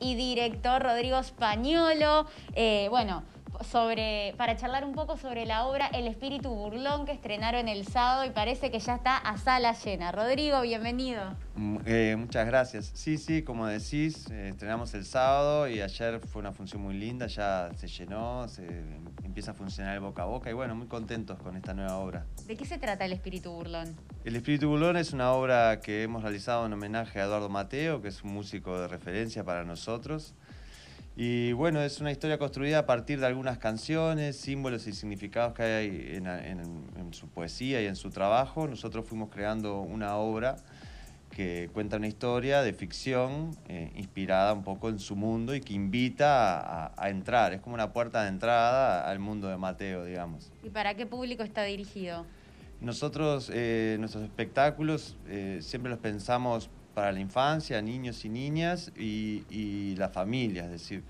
y director Rodrigo Españolo. Eh, bueno, sobre, para charlar un poco sobre la obra El espíritu burlón que estrenaron el sábado y parece que ya está a sala llena. Rodrigo, bienvenido. Mm, eh, muchas gracias. Sí, sí, como decís, eh, estrenamos el sábado y ayer fue una función muy linda, ya se llenó, se empieza a funcionar el boca a boca y bueno, muy contentos con esta nueva obra. ¿De qué se trata El espíritu burlón? El espíritu burlón es una obra que hemos realizado en homenaje a Eduardo Mateo, que es un músico de referencia para nosotros. Y bueno, es una historia construida a partir de algunas canciones, símbolos y significados que hay en, su poesía y en su trabajo. Nosotros fuimos creando una obra que cuenta una historia de ficción eh, inspirada un poco en su mundo y que invita a, entrar. Es como una puerta de entrada al mundo de Mateo, digamos. ¿Y para qué público está dirigido? Nosotros, eh, nuestros espectáculos, eh, siempre los pensamos para la infancia, niños y niñas y, la familia, es decir,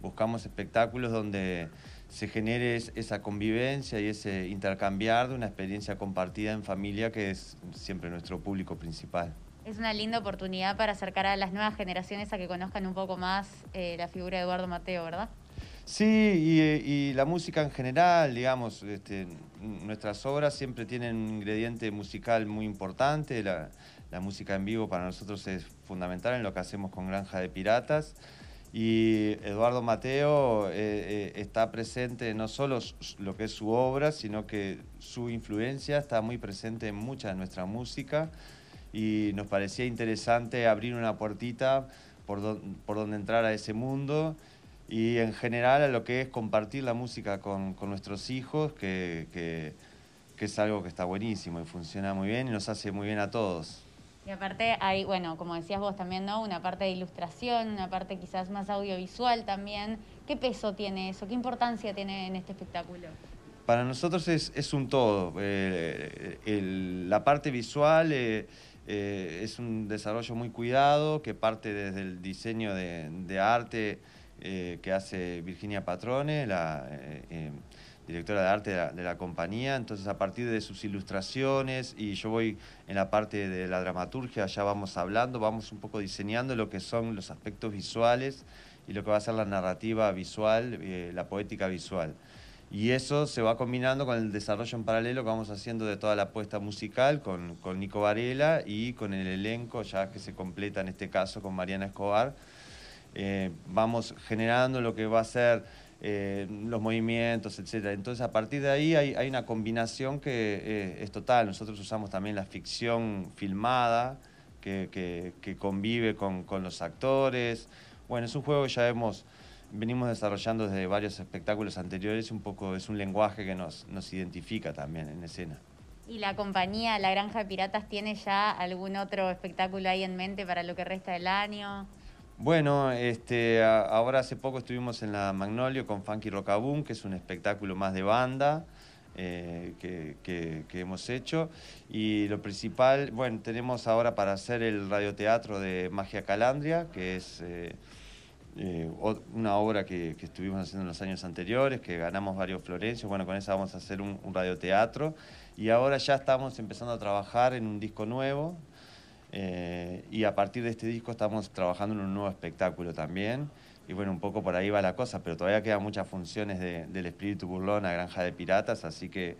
buscamos espectáculos donde se genere esa convivencia y ese intercambiar de una experiencia compartida en familia que es siempre nuestro público principal. Es una linda oportunidad para acercar a las nuevas generaciones a que conozcan un poco más eh, la figura de Eduardo Mateo, ¿verdad? Sí, eh, y, la música en general, digamos, este, nuestras obras siempre tienen un ingrediente musical muy importante. La, música en vivo para nosotros es fundamental en lo que hacemos con Granja de Piratas. Y Eduardo Mateo eh, eh, está presente no solo lo que es su obra, sino que su influencia está muy presente en mucha de nuestra música. Y nos parecía interesante abrir una puertita por donde entrar a ese mundo y en general a lo que es compartir la música con, nuestros hijos, que, es algo que está buenísimo y funciona muy bien y nos hace muy bien a todos. Y aparte hay, bueno, como decías vos también, Una parte de ilustración, una parte quizás más audiovisual también. ¿Qué peso tiene eso? ¿Qué importancia tiene en este espectáculo? Para nosotros es, un todo. Eh, la parte visual... Eh, eh, es un desarrollo muy cuidado que parte desde el diseño de arte eh, que hace Virginia Patrone, la eh, eh, directora de arte de la, compañía. Entonces, a partir de sus ilustraciones, y yo voy en la parte de la dramaturgia, ya vamos hablando, vamos un poco diseñando lo que son los aspectos visuales y lo que va a ser la narrativa visual, la poética visual. Y eso se va combinando con el desarrollo en paralelo que vamos haciendo de toda la apuesta musical con, con, Nico Varela y con el elenco, ya que se completa en este caso con Mariana Escobar, eh, vamos generando lo que va a ser eh, los movimientos, etc. Entonces, a partir de ahí hay, una combinación que eh, es total. Nosotros usamos también la ficción filmada, que, convive con, los actores. Bueno, es un juego que ya hemos venimos desarrollando desde varios espectáculos anteriores, un poco es un lenguaje que nos, nos identifica también en escena. ¿Y la compañía La Granja de Piratas tiene ya algún otro espectáculo ahí en mente para lo que resta del año? Bueno, este, ahora hace poco estuvimos en la Magnolio con Funky Rockabun, que es un espectáculo más de banda. Eh, que, hemos hecho. Y lo principal, bueno, tenemos ahora para hacer el radioteatro de Magia Calandria, que es eh, eh, una obra que, estuvimos haciendo en los años anteriores, que ganamos varios Florencios. Bueno, con esa vamos a hacer un radioteatro. Y ahora ya estamos empezando a trabajar en un disco nuevo eh, y a partir de este disco estamos trabajando en un nuevo espectáculo también. Y bueno, un poco por ahí va la cosa, pero todavía quedan muchas funciones del espíritu burlón a Granja de Piratas, así que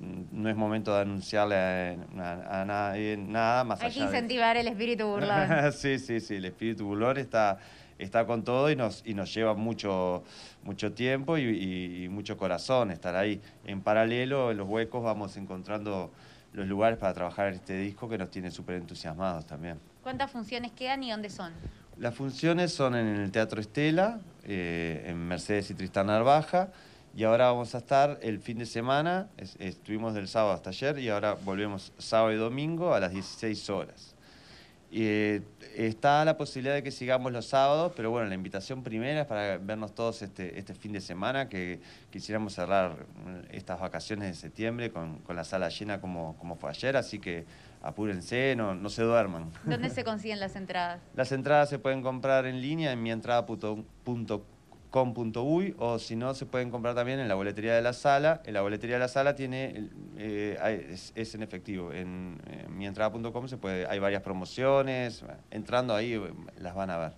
mm, no es momento de anunciarle a, nadie nada más Hay que incentivar el espíritu burlón. sí, sí, sí, el espíritu burlón está, está con todo y nos, y nos lleva mucho, mucho tiempo y, y mucho corazón estar ahí. En paralelo, en los huecos vamos encontrando los lugares para trabajar en este disco que nos tiene súper entusiasmados también. ¿Cuántas funciones quedan y dónde son? Las funciones son en el Teatro Estela, eh, en Mercedes y Tristán Narvaja, y ahora vamos a estar el fin de semana, estuvimos del sábado hasta ayer y ahora volvemos sábado y domingo a las 16 horas y eh, está la posibilidad de que sigamos los sábados, pero bueno, la invitación primera es para vernos todos este, este fin de semana, que quisiéramos cerrar eh, estas vacaciones de septiembre con, la sala llena como, como fue ayer, así que apúrense, no, no se duerman. ¿Dónde se consiguen las entradas? Las entradas se pueden comprar en línea en mientrada.com com.uy o si no se pueden comprar también en la boletería de la sala. En la boletería de la sala tiene eh, es, en efectivo. En, mientrada.com se puede, hay varias promociones. Entrando ahí las van a ver.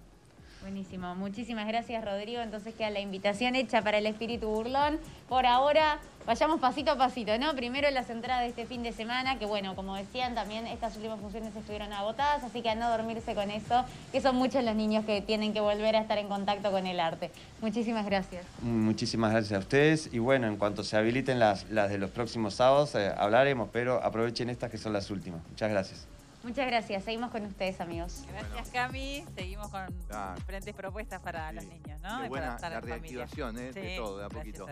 Buenísimo, muchísimas gracias Rodrigo. Entonces queda la invitación hecha para el espíritu burlón. Por ahora Vayamos pasito a pasito, ¿no? Primero las entradas de este fin de semana, que bueno, como decían también, estas últimas funciones estuvieron agotadas, así que a no dormirse con eso, que son muchos los niños que tienen que volver a estar en contacto con el arte. Muchísimas gracias. Muchísimas gracias a ustedes y bueno, en cuanto se habiliten las, de los próximos sábados, eh, hablaremos, pero aprovechen estas que son las últimas. Muchas gracias. Muchas gracias. Seguimos con ustedes, amigos. Gracias, Cami. Seguimos con ah. diferentes propuestas para los niños, ¿no? para la reactivación eh, de todo, de a poquito.